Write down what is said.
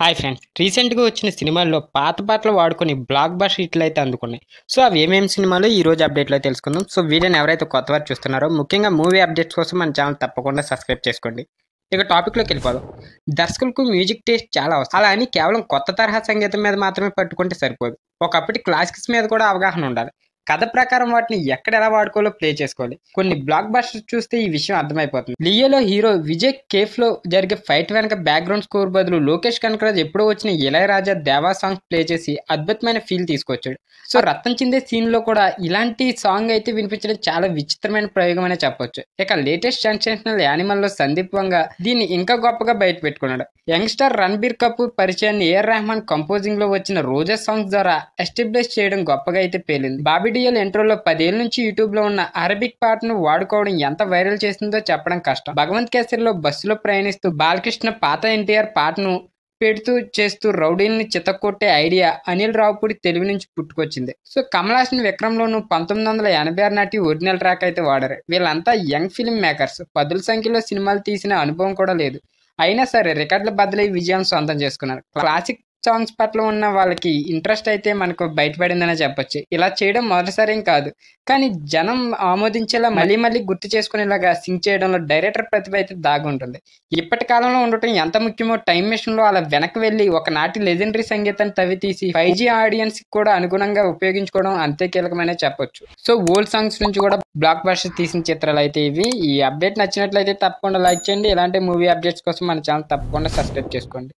hi friends రీసెంట్గా వచ్చిన సినిమాల్లో పాత పాటలు వాడుకొని బ్లాక్ బస్ హిట్లు అయితే అందుకున్నాయి సో అవి ఏమేమి సినిమాలు ఈ రోజు అప్డేట్లో తెలుసుకుందాం సో వీడియోని ఎవరైతే కొత్త వారు చూస్తున్నారో ముఖ్యంగా మూవీ అప్డేట్స్ కోసం మన ఛానల్ తప్పకుండా సబ్స్క్రైబ్ చేసుకోండి ఇక టాపిక్లోకి వెళ్ళిపోదాం దర్శకులకు మ్యూజిక్ టేస్ట్ చాలా అవసరం అలా అని కేవలం కొత్త తరహా సంగీతం మీద మాత్రమే పట్టుకుంటే సరిపోదు ఒకప్పటి క్లాసిక్స్ మీద కూడా అవగాహన ఉండాలి కథ ప్రకారం వాటిని ఎక్కడ ఎలా వాడుకోవాలో ప్లే చేసుకోవాలి కొన్ని బ్లాక్ బస్టర్స్ చూస్తే ఈ విషయం అర్థమైపోతుంది లియోలో హీరో విజయ్ కేఫ్ లో జరిగే ఫైట్ వెనక బ్యాక్గ్రౌండ్ స్కోర్ బదులు లోకేష్ కనకరాజ్ ఎప్పుడో వచ్చిన ఇళయరాజా దేవా సాంగ్స్ ప్లే చేసి అద్భుతమైన ఫీల్ తీసుకొచ్చాడు సో రత్నం చిందే సీన్ లో కూడా ఇలాంటి సాంగ్ అయితే వినిపించడం చాలా విచిత్రమైన ప్రయోగం అనే చెప్పొచ్చు ఇక లేటెస్ట్ సెన్సేషనల్ యానిమల్ లో సందీప్ వంగ దీన్ని ఇంకా గొప్పగా బయట పెట్టుకున్నాడు యంగ్స్టర్ రణబీర్ కపూర్ పరిచయాన్ని ఏఆర్ రెహమాన్ కంపోజింగ్ లో వచ్చిన రోజా సాంగ్స్ ద్వారా ఎస్టాబ్లిష్ చేయడం గొప్పగా అయితే పేలింది బాబీ వీడియోలు ఇంటర్లో పదేళ్ళ నుంచి యూట్యూబ్లో ఉన్న అరబిక్ పాటను వాడుకోవడం ఎంత వైరల్ చేసిందో చెప్పడం కష్టం భగవంత్ కేసరిలో బస్సులో ప్రయాణిస్తూ బాలకృష్ణ పాత ఎన్టీఆర్ పాటను పెడుతూ చేస్తూ రౌడీల్ని చిత్తకొట్టే ఐడియా అనిల్ రావుపూడి తెలివి నుంచి పుట్టుకొచ్చింది సో కమల్ హాసన్ విక్రమ్లోను పంతొమ్మిది వందల ఎనభై ఆరు నాటి ఒరిజినల్ ట్రాక్ అయితే వాడారు వీళ్ళంతా యంగ్ ఫిల్మ్ మేకర్స్ పదుల సంఖ్యలో సినిమాలు తీసిన అనుభవం కూడా లేదు అయినా సరే రికార్డుల బదులై విజయం సొంతం చేసుకున్నారు క్లాసిక్ సాంగ్స్ పట్ల ఉన్న వాళ్ళకి ఇంట్రెస్ట్ అయితే మనకు బయటపడిందనే చెప్పొచ్చు ఇలా చేయడం మొదటిసారి కాదు కానీ జనం ఆమోదించేలా మళ్ళీ మళ్ళీ గుర్తు చేసుకునేలాగా సింగ్ చేయడంలో డైరెక్టర్ ప్రతిభ అయితే దాగుంటుంది ఇప్పటి కాలంలో ఉండటం ఎంత ముఖ్యమో టైం మిషన్ లో అలా వెనక్కి వెళ్ళి ఒకనాటి లెజెండరీ సంగీతాన్ని తవ్వి తీసి ఫైవ్ జీ ఆడియన్స్ కూడా అనుగుణంగా ఉపయోగించుకోవడం అంతే కీలకమైన చెప్పొచ్చు సో ఓల్డ్ సాంగ్స్ నుంచి కూడా బ్లాక్ బస్టర్ తీసిన చిత్రాలు అయితే ఇవి ఈ అప్డేట్ నచ్చినట్లయితే తప్పకుండా లైక్ చేయండి ఇలాంటి మూవీ అప్డేట్స్ కోసం మన ఛానల్ తప్పకుండా సబ్స్క్రైబ్ చేసుకోండి